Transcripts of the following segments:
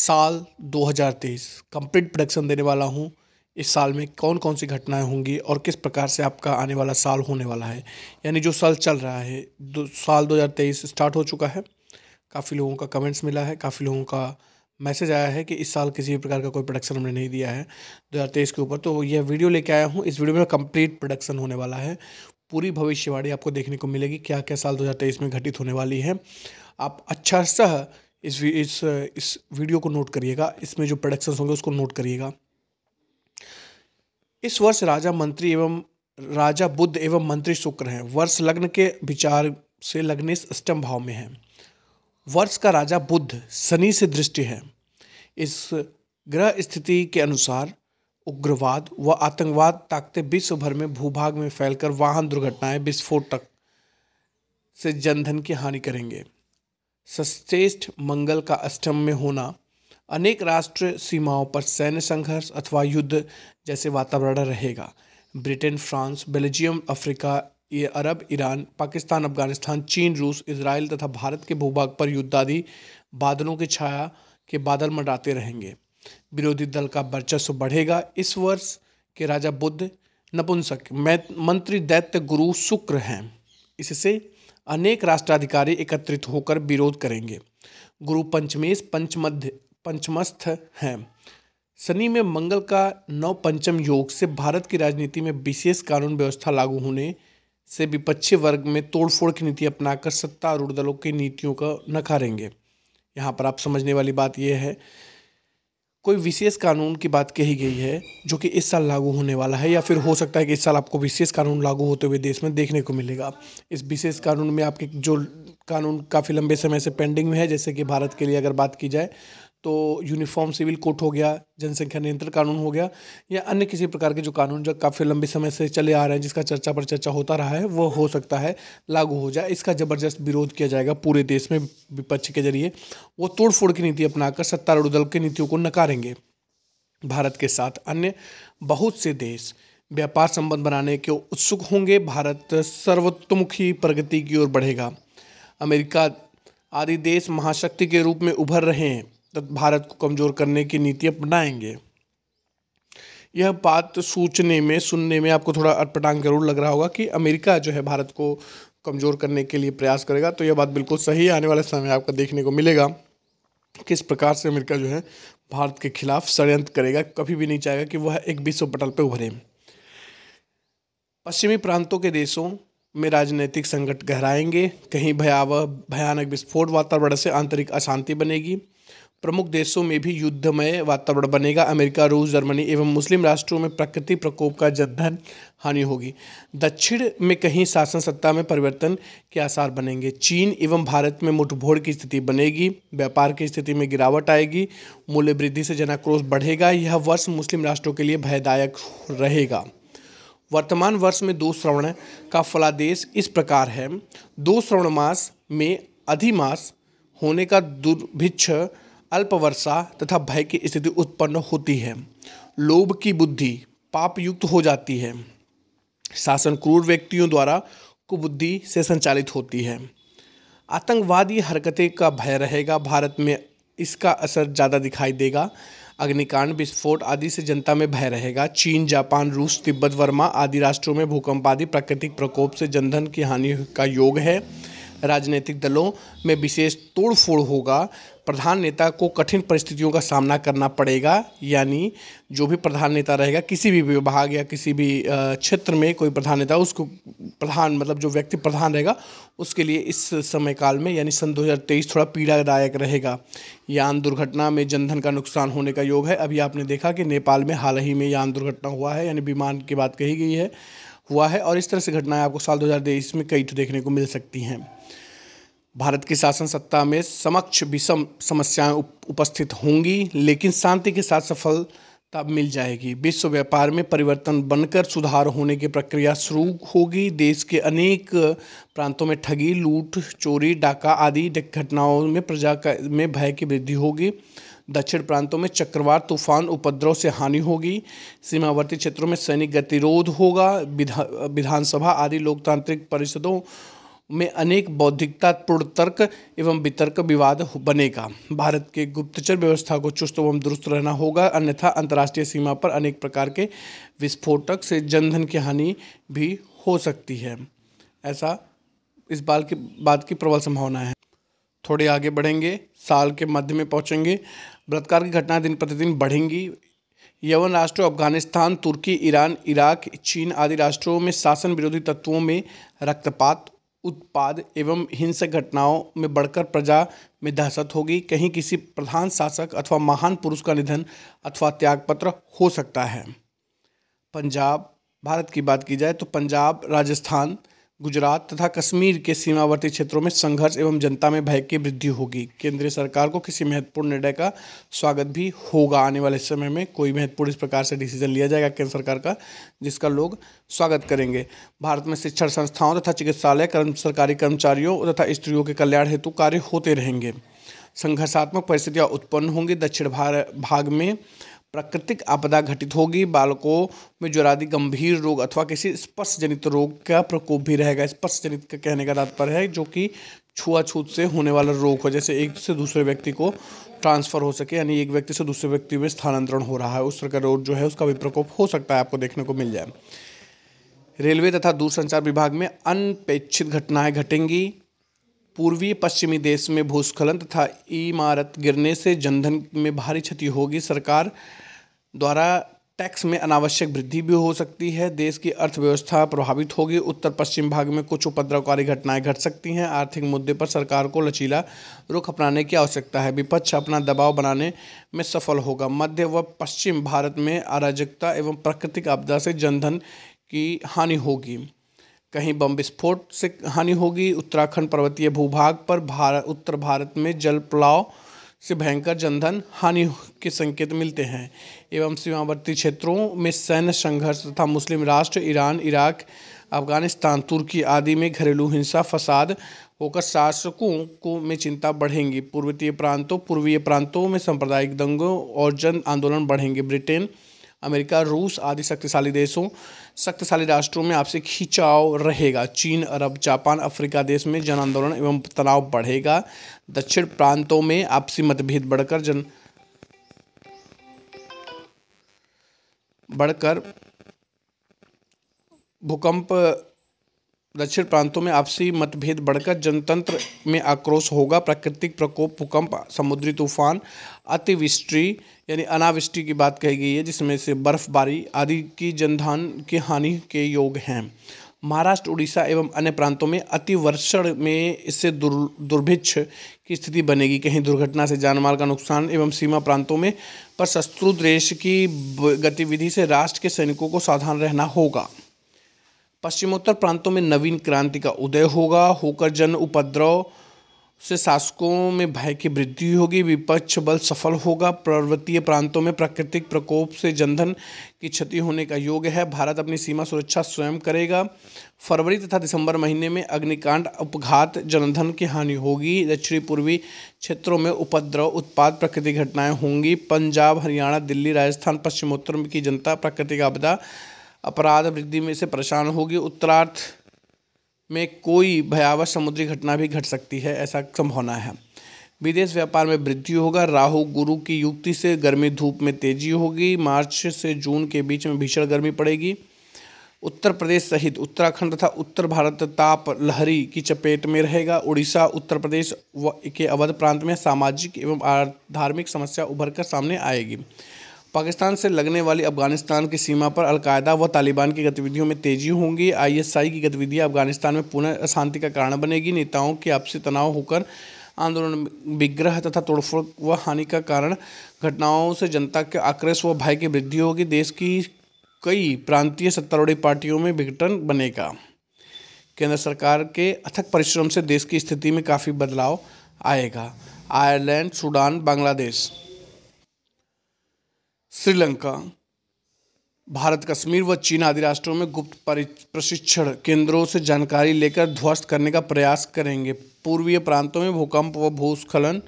साल 2023 complete production देने वाला हूँ इस साल में कौन कौन सी घटनाएं होंगी और किस प्रकार से आपका आने वाला साल होने वाला है यानी जो साल चल रहा है दो साल 2023 स्टार्ट हो चुका है काफ़ी लोगों का कमेंट्स मिला है काफ़ी लोगों का मैसेज आया है कि इस साल किसी भी प्रकार का कोई प्रोडक्शन हमने नहीं दिया है 2023 के ऊपर तो यह वीडियो लेके आया हूँ इस वीडियो में कंप्लीट प्रोडक्शन होने वाला है पूरी भविष्यवाणी आपको देखने को मिलेगी क्या क्या साल दो में घटित होने वाली है आप अच्छा सह इस इस इस वीडियो को नोट करिएगा इसमें जो प्रोडक्शन होंगे उसको नोट करिएगा इस वर्ष राजा मंत्री एवं राजा बुद्ध एवं मंत्री शुक्र हैं वर्ष लग्न के विचार से लग्न इस अष्टम भाव में है वर्ष का राजा बुद्ध शनि से दृष्टि है इस ग्रह स्थिति के अनुसार उग्रवाद व आतंकवाद ताकते विश्व भर में भूभाग में फैलकर वाहन दुर्घटनाएं विस्फोटक से जनधन की हानि करेंगे सश्रेष्ठ मंगल का अष्टम में होना अनेक राष्ट्र सीमाओं पर सैन्य संघर्ष अथवा युद्ध जैसे वातावरण रहेगा ब्रिटेन फ्रांस बेल्जियम अफ्रीका ये अरब ईरान पाकिस्तान अफगानिस्तान चीन रूस इसराइल तथा भारत के भूभाग पर युद्धादि बादलों की छाया के बादल मंडराते रहेंगे विरोधी दल का वर्चस्व बढ़ेगा इस वर्ष के राजा बुद्ध नपुंसक मंत्री दैत्य गुरु शुक्र हैं इससे अनेक राष्ट्राधिकारी एकत्रित होकर विरोध करेंगे गुरु पंचमेश पंचमध्य पंचमस्थ हैं शनि में मंगल का नव पंचम योग से भारत की राजनीति में विशेष कानून व्यवस्था लागू होने से विपक्षी वर्ग में तोड़फोड़ की नीति अपनाकर सत्तारूढ़ दलों की नीतियों का नकारेंगे यहाँ पर आप समझने वाली बात यह है कोई विशेष कानून की बात कही गई है जो कि इस साल लागू होने वाला है या फिर हो सकता है कि इस साल आपको विशेष कानून लागू होते हुए देश में देखने को मिलेगा इस विशेष कानून में आपके जो कानून काफ़ी लंबे समय से पेंडिंग में है जैसे कि भारत के लिए अगर बात की जाए तो यूनिफॉर्म सिविल कोड हो गया जनसंख्या नियंत्रण कानून हो गया या अन्य किसी प्रकार के जो कानून जो काफ़ी लंबे समय से चले आ रहे हैं जिसका चर्चा पर चर्चा होता रहा है वो हो सकता है लागू हो जाए इसका ज़बरदस्त विरोध किया जाएगा पूरे देश में विपक्ष के जरिए वो तोड़फोड़ की नीति अपनाकर सत्तारूढ़ दल की नीतियों को नकारेंगे भारत के साथ अन्य बहुत से देश व्यापार संबंध बनाने के उत्सुक होंगे भारत सर्वोत्मुखी प्रगति की ओर बढ़ेगा अमेरिका आदि देश महाशक्ति के रूप में उभर रहे हैं भारत को कमज़ोर करने की नीति अपनाएंगे यह बात सोचने में सुनने में आपको थोड़ा अटपटांग जरूर लग रहा होगा कि अमेरिका जो है भारत को कमज़ोर करने के लिए प्रयास करेगा तो यह बात बिल्कुल सही आने वाले समय आपका देखने को मिलेगा किस प्रकार से अमेरिका जो है भारत के खिलाफ षडयंत्र करेगा कभी भी नहीं चाहेगा कि वह एक विश्व पटल पर उभरे पश्चिमी प्रांतों के देशों में राजनीतिक संकट गहराएंगे कहीं भयावह भयानक विस्फोट वातावरण से आंतरिक अशांति बनेगी प्रमुख देशों में भी युद्धमय वातावरण बनेगा अमेरिका रूस जर्मनी एवं मुस्लिम राष्ट्रों में प्रकृति प्रकोप का जद्धन हानि होगी दक्षिण में कहीं शासन सत्ता में परिवर्तन के आसार बनेंगे चीन एवं भारत में मुठभोड़ की स्थिति बनेगी व्यापार की स्थिति में गिरावट आएगी मूल्य वृद्धि से जनाक्रोश बढ़ेगा यह वर्ष मुस्लिम राष्ट्रों के लिए भयदायक रहेगा वर्तमान वर्ष में दो श्रवण का फलादेश इस प्रकार है दो श्रवण मास में अधिमास होने का दुर्भिक्ष अल्प वर्षा तथा भय की स्थिति उत्पन्न होती है लोभ की बुद्धि पाप युक्त हो जाती है शासन क्रूर व्यक्तियों द्वारा कुबुद्धि से संचालित होती है आतंकवादी हरकतें का भय रहेगा भारत में इसका असर ज़्यादा दिखाई देगा अग्निकांड विस्फोट आदि से जनता में भय रहेगा चीन जापान रूस तिब्बत वर्मा आदि राष्ट्रों में भूकंप आदि प्राकृतिक प्रकोप से जनधन की हानि का योग है राजनीतिक दलों में विशेष तोड़फोड़ होगा प्रधान नेता को कठिन परिस्थितियों का सामना करना पड़ेगा यानी जो भी प्रधान नेता रहेगा किसी भी विभाग या किसी भी क्षेत्र में कोई प्रधान नेता उसको प्रधान मतलब जो व्यक्ति प्रधान रहेगा उसके लिए इस समय काल में यानी सन 2023 थोड़ा पीड़ादायक रहेगा यान दुर्घटना में जनधन का नुकसान होने का योग है अभी आपने देखा कि नेपाल में हाल ही में यान दुर्घटना हुआ है यानी विमान की बात कही गई है हुआ है और इस तरह से घटनाएं आपको साल 2023 में कई तो देखने को मिल सकती हैं भारत की शासन सत्ता में समक्ष विषम समस्याएं उपस्थित होंगी लेकिन शांति के साथ सफलता मिल जाएगी विश्व व्यापार में परिवर्तन बनकर सुधार होने की प्रक्रिया शुरू होगी देश के अनेक प्रांतों में ठगी लूट चोरी डाका आदि घटनाओं में प्रजा का में भय की वृद्धि होगी दक्षिण प्रांतों में चक्रवात तूफान उपद्रव से हानि होगी सीमावर्ती क्षेत्रों में सैनिक गतिरोध होगा विधा विधानसभा आदि लोकतांत्रिक परिषदों में अनेक बौद्धिकतापूर्ण तर्क एवं वितर्क विवाद बनेगा भारत के गुप्तचर व्यवस्था को चुस्त एवं दुरुस्त रहना होगा अन्यथा अंतर्राष्ट्रीय सीमा पर अनेक प्रकार के विस्फोटक से जनधन की हानि भी हो सकती है ऐसा इस बाल की बात की प्रबल संभावना है थोड़े आगे बढ़ेंगे साल के मध्य में पहुँचेंगे बलात्कार की घटनाएं दिन प्रतिदिन बढ़ेंगी यवन राष्ट्र अफगानिस्तान तुर्की ईरान इराक चीन आदि राष्ट्रों में शासन विरोधी तत्वों में रक्तपात उत्पाद एवं हिंसक घटनाओं में बढ़कर प्रजा में दहशत होगी कहीं किसी प्रधान शासक अथवा महान पुरुष का निधन अथवा त्यागपत्र हो सकता है पंजाब भारत की बात की जाए तो पंजाब राजस्थान गुजरात तथा कश्मीर के सीमावर्ती क्षेत्रों में संघर्ष एवं जनता में भय की वृद्धि होगी केंद्रीय सरकार को किसी महत्वपूर्ण निर्णय का स्वागत भी होगा आने वाले समय में कोई महत्वपूर्ण इस प्रकार से डिसीजन लिया जाएगा केंद्र सरकार का जिसका लोग स्वागत करेंगे भारत में शिक्षण संस्थाओं तथा चिकित्सालय कर्म सरकारी कर्मचारियों तथा स्त्रियों के कल्याण हेतु कार्य होते रहेंगे संघर्षात्मक परिस्थितियाँ उत्पन्न होंगी दक्षिण भाग में प्राकृतिक आपदा घटित होगी बालकों में ज्वरादि गंभीर रोग अथवा किसी स्पर्श जनित रोग का प्रकोप भी रहेगा स्पर्श जनित का कहने का तात्पर्य है जो कि छुआछूत से होने वाला रोग हो जैसे एक से दूसरे व्यक्ति को ट्रांसफ़र हो सके यानी एक व्यक्ति से दूसरे व्यक्ति में स्थानांतरण हो रहा है उस प्रकार रोग जो है उसका भी प्रकोप हो सकता है आपको देखने को मिल जाए रेलवे तथा दूरसंचार विभाग में अनपेक्षित घटनाएं घटेंगी पूर्वी पश्चिमी देश में भूस्खलन तथा इमारत गिरने से जनधन में भारी क्षति होगी सरकार द्वारा टैक्स में अनावश्यक वृद्धि भी हो सकती है देश की अर्थव्यवस्था प्रभावित होगी उत्तर पश्चिम भाग में कुछ उपद्रवकारी घटनाएं घट सकती हैं आर्थिक मुद्दे पर सरकार को लचीला रुख अपनाने की आवश्यकता है विपक्ष अपना दबाव बनाने में सफल होगा मध्य व पश्चिम भारत में अराजकता एवं प्राकृतिक आपदा से जनधन की हानि होगी कहीं बम विस्फोट से हानि होगी उत्तराखंड पर्वतीय भूभाग पर भारत उत्तर भारत में जल पुलाव से भयंकर जनधन हानि के संकेत मिलते हैं एवं सीमावर्ती क्षेत्रों में सैन्य संघर्ष तथा मुस्लिम राष्ट्र ईरान इराक अफगानिस्तान तुर्की आदि में घरेलू हिंसा फसाद होकर शासकों को में चिंता बढ़ेंगी पूर्वतीय प्रांतों पूर्वीय प्रांतों में सांप्रदायिक दंगों और जन आंदोलन बढ़ेंगे ब्रिटेन अमेरिका रूस आदि शक्तिशाली देशों शक्तिशाली राष्ट्रों में आपसी खिंचाव रहेगा चीन अरब जापान अफ्रीका देश में जन आंदोलन एवं तनाव बढ़ेगा दक्षिण प्रांतों में आपसी मतभेद बढ़कर जन बढ़कर भूकंप दक्षिण प्रांतों में आपसी मतभेद बढ़कर जनतंत्र में आक्रोश होगा प्राकृतिक प्रकोप भूकंप समुद्री तूफान अतिवृष्टि यानी अनावृष्टि की बात कही गई है जिसमें से बर्फबारी आदि की जनधान की हानि के योग हैं महाराष्ट्र उड़ीसा एवं अन्य प्रांतों में अतिवर्षण में इससे दुर् दुर्भिक्ष की स्थिति बनेगी कहीं दुर्घटना से जानमाल का नुकसान एवं सीमा प्रांतों में पर शत्रु देश की गतिविधि से राष्ट्र के सैनिकों को सावधान रहना होगा पश्चिमोत्तर प्रांतों में नवीन क्रांति का उदय होगा होकर जन उपद्रव से शासकों में भय की वृद्धि होगी विपक्ष बल सफल होगा पर्वतीय प्रांतों में प्राकृतिक प्रकोप से जनधन की क्षति होने का योग है भारत अपनी सीमा सुरक्षा स्वयं करेगा फरवरी तथा दिसंबर महीने में अग्निकांड उपघात जनधन की हानि होगी दक्षिणी पूर्वी क्षेत्रों में उपद्रव उत्पाद प्राकृतिक घटनाएं होंगी पंजाब हरियाणा दिल्ली राजस्थान पश्चिमोत्तर की जनता प्राकृतिक आपदा अपराध वृद्धि में से परेशान होगी उत्तरार्थ में कोई भयावह समुद्री घटना भी घट सकती है ऐसा संभावना है विदेश व्यापार में वृद्धि होगा राहु गुरु की युक्ति से गर्मी धूप में तेजी होगी मार्च से जून के बीच में भीषण गर्मी पड़ेगी उत्तर प्रदेश सहित उत्तराखंड तथा उत्तर भारत ताप लहरी की चपेट में रहेगा उड़ीसा उत्तर प्रदेश व के अवध प्रांत में सामाजिक एवं धार्मिक समस्या उभर कर सामने आएगी पाकिस्तान से लगने वाली अफगानिस्तान की सीमा पर अलकायदा व तालिबान की गतिविधियों में तेजी होंगी आईएसआई की गतिविधियां अफगानिस्तान में पुनः अशांति का कारण बनेगी नेताओं के आपसी तनाव होकर आंदोलन विग्रह तथा तोड़फोड़ व हानि का कारण घटनाओं से जनता के आक्रोश व भय की वृद्धि होगी देश की कई प्रांतीय सत्तारूढ़ी पार्टियों में विघटन बनेगा केंद्र सरकार के अथक परिश्रम से देश की स्थिति में काफ़ी बदलाव आएगा आयरलैंड सूडान बांग्लादेश श्रीलंका भारत कश्मीर व चीन आदि राष्ट्रों में गुप्त प्रशिक्षण केंद्रों से जानकारी लेकर ध्वस्त करने का प्रयास करेंगे पूर्वीय प्रांतों में भूकंप व भूस्खलन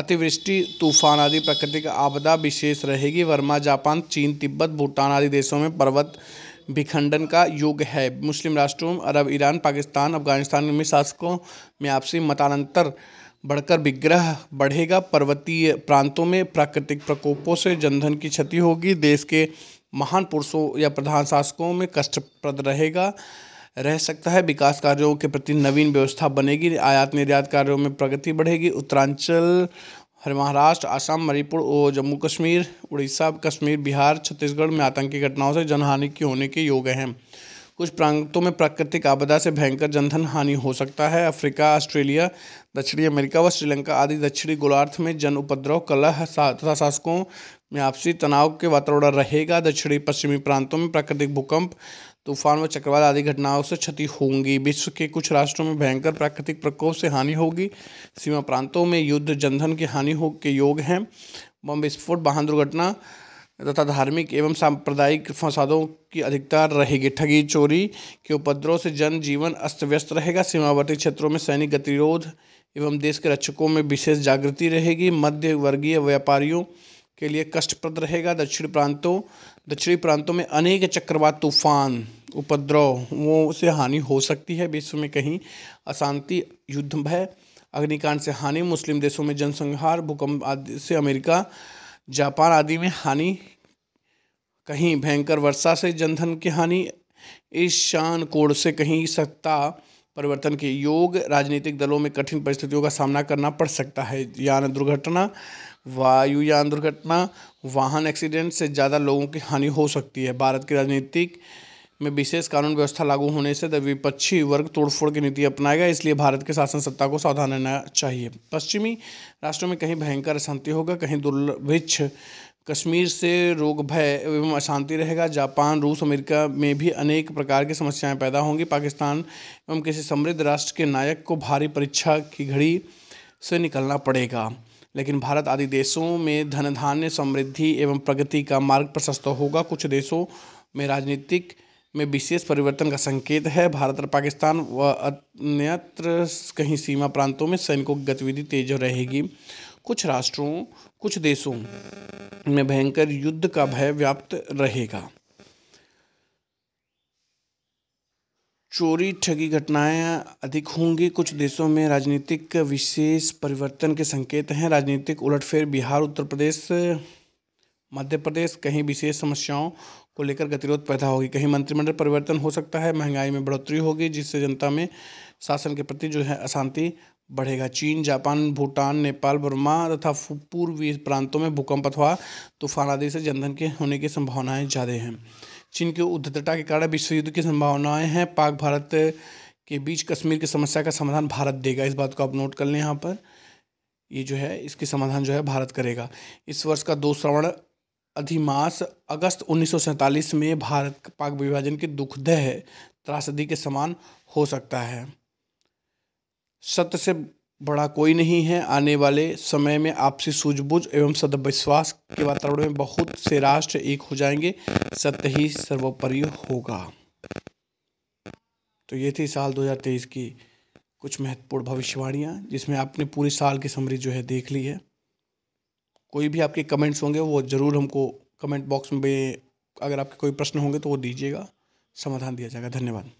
अतिवृष्टि तूफान आदि प्राकृतिक आपदा विशेष रहेगी वर्मा जापान चीन तिब्बत भूटान आदि देशों में पर्वत विखंडन का युग है मुस्लिम राष्ट्रों अरब ईरान पाकिस्तान अफगानिस्तान में शासकों में आपसी मतानंतर बढ़कर विग्रह बढ़ेगा पर्वतीय प्रांतों में प्राकृतिक प्रकोपों से जनधन की क्षति होगी देश के महान पुरुषों या प्रधान शासकों में कष्टप्रद रहेगा रह सकता है विकास कार्यों के प्रति नवीन व्यवस्था बनेगी आयात निर्यात कार्यों में प्रगति बढ़ेगी उत्तरांचल महाराष्ट्र आसाम मणिपुर और जम्मू कश्मीर उड़ीसा कश्मीर बिहार छत्तीसगढ़ में आतंकी घटनाओं से जनहानि की होने के योग हैं कुछ प्रांतों में प्राकृतिक आपदा से भयंकर जनधन हानि हो सकता है अफ्रीका ऑस्ट्रेलिया दक्षिणी अमेरिका व श्रीलंका आदि दक्षिणी गोलार्ध में जन उपद्रव कलह तथा शासकों में आपसी तनाव के वातावरण रहेगा दक्षिणी पश्चिमी प्रांतों में प्राकृतिक भूकंप तूफान व चक्रवात आदि घटनाओं से क्षति होंगी विश्व के कुछ राष्ट्रों में भयंकर प्राकृतिक प्रकोप से हानि होगी सीमा प्रांतों में युद्ध जनधन की हानि हो के योग हैं बम विस्फोट वाहन दुर्घटना तथा धार्मिक एवं सांप्रदायिक फसादों की अधिकता रहेगी ठगी चोरी के उपद्रव से जन जीवन अस्त व्यस्त रहेगा सीमावर्ती क्षेत्रों में सैनिक गतिरोध एवं देश के रक्षकों में विशेष जागृति रहेगी मध्य वर्गीय व्यापारियों के लिए कष्टप्रद रहेगा दक्षिण प्रांतों दक्षिणी प्रांतों में अनेक चक्रवात तूफान उपद्रव वो से हानि हो सकती है विश्व में कहीं अशांति युद्ध भय अग्निकांड से हानि मुस्लिम देशों में जनसंहार भूकंप आदि से अमेरिका जापान आदि में हानि कहीं भयंकर वर्षा से जनधन की हानि ईशान कोड़ से कहीं सत्ता परिवर्तन के योग राजनीतिक दलों में कठिन परिस्थितियों का सामना करना पड़ सकता है यान दुर्घटना वायुयान दुर्घटना वाहन एक्सीडेंट से ज़्यादा लोगों की हानि हो सकती है भारत की राजनीतिक में विशेष कानून व्यवस्था लागू होने से विपक्षी वर्ग तोड़फोड़ की नीति अपनाएगा इसलिए भारत के शासन सत्ता को सावधान रहना चाहिए पश्चिमी राष्ट्रों में कहीं भयंकर अशांति होगा कहीं दुर्भिक्ष कश्मीर से रोग भय एवं अशांति रहेगा जापान रूस अमेरिका में भी अनेक प्रकार की समस्याएं पैदा होंगी पाकिस्तान एवं किसी समृद्ध राष्ट्र के नायक को भारी परीक्षा की घड़ी से निकलना पड़ेगा लेकिन भारत आदि देशों में धन धान्य समृद्धि एवं प्रगति का मार्ग प्रशस्त होगा कुछ देशों में राजनीतिक में विशेष परिवर्तन का संकेत है भारत और पाकिस्तान व अन्यत्र कहीं सीमा प्रांतों में सैनिकों की गतिविधि तेज रहेगी कुछ राष्ट्रों कुछ देशों में भयंकर युद्ध का भय व्याप्त रहेगा चोरी ठगी घटनाएं अधिक होंगी कुछ देशों में राजनीतिक विशेष परिवर्तन के संकेत हैं राजनीतिक उलटफेर बिहार उत्तर प्रदेश मध्य प्रदेश कहीं विशेष समस्याओं को लेकर गतिरोध पैदा होगी कहीं मंत्रिमंडल परिवर्तन हो सकता है महंगाई में बढ़ोतरी होगी जिससे जनता में शासन के प्रति जो है अशांति बढ़ेगा चीन जापान भूटान नेपाल बर्मा तथा पूर्वी प्रांतों में भूकंप अथवा तूफान आदि से जनधन के होने की संभावनाएं ज़्यादा हैं चीन की उद्धतता के कारण विश्व युद्ध की संभावनाएं हैं पाक भारत के बीच कश्मीर की समस्या का समाधान भारत देगा इस बात को आप नोट कर लें यहाँ पर ये जो है इसके समाधान जो है भारत करेगा इस वर्ष का दो श्रवण अधिमास अगस्त उन्नीस में भारत पाक विभाजन के दुखदह त्रासदी के समान हो सकता है सत्य से बड़ा कोई नहीं है आने वाले समय में आपसी सूझबूझ एवं सदविश्वास के वातावरण में बहुत से राष्ट्र एक हो जाएंगे सत्य ही सर्वोपरि होगा तो ये थी साल 2023 की कुछ महत्वपूर्ण भविष्यवाणियाँ जिसमें आपने पूरे साल की समरी जो है देख ली है कोई भी आपके कमेंट्स होंगे वो ज़रूर हमको कमेंट बॉक्स में अगर आपके कोई प्रश्न होंगे तो वो दीजिएगा समाधान दिया जाएगा धन्यवाद